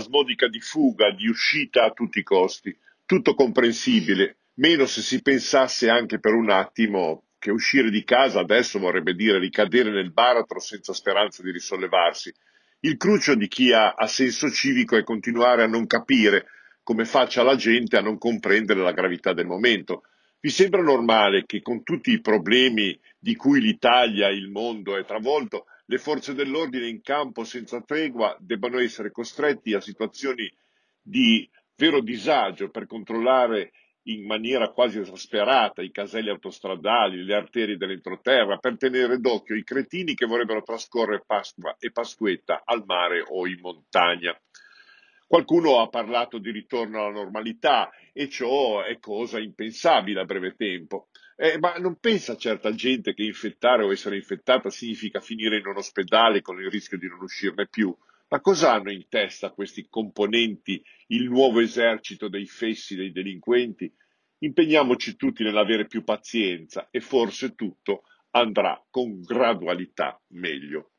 spasmodica di fuga, di uscita a tutti i costi. Tutto comprensibile, meno se si pensasse anche per un attimo che uscire di casa adesso vorrebbe dire ricadere nel baratro senza speranza di risollevarsi. Il crucio di chi ha, ha senso civico è continuare a non capire come faccia la gente a non comprendere la gravità del momento. Vi sembra normale che con tutti i problemi di cui l'Italia, il mondo è travolto, le forze dell'ordine in campo senza tregua debbano essere costretti a situazioni di vero disagio per controllare in maniera quasi esasperata i caselli autostradali, le arterie dell'entroterra, per tenere d'occhio i cretini che vorrebbero trascorrere Pasqua e Pasquetta al mare o in montagna. Qualcuno ha parlato di ritorno alla normalità e ciò è cosa impensabile a breve tempo. Eh, ma non pensa certa gente che infettare o essere infettata significa finire in un ospedale con il rischio di non uscirne più? Ma cosa hanno in testa questi componenti, il nuovo esercito dei fessi, dei delinquenti? Impegniamoci tutti nell'avere più pazienza e forse tutto andrà con gradualità meglio.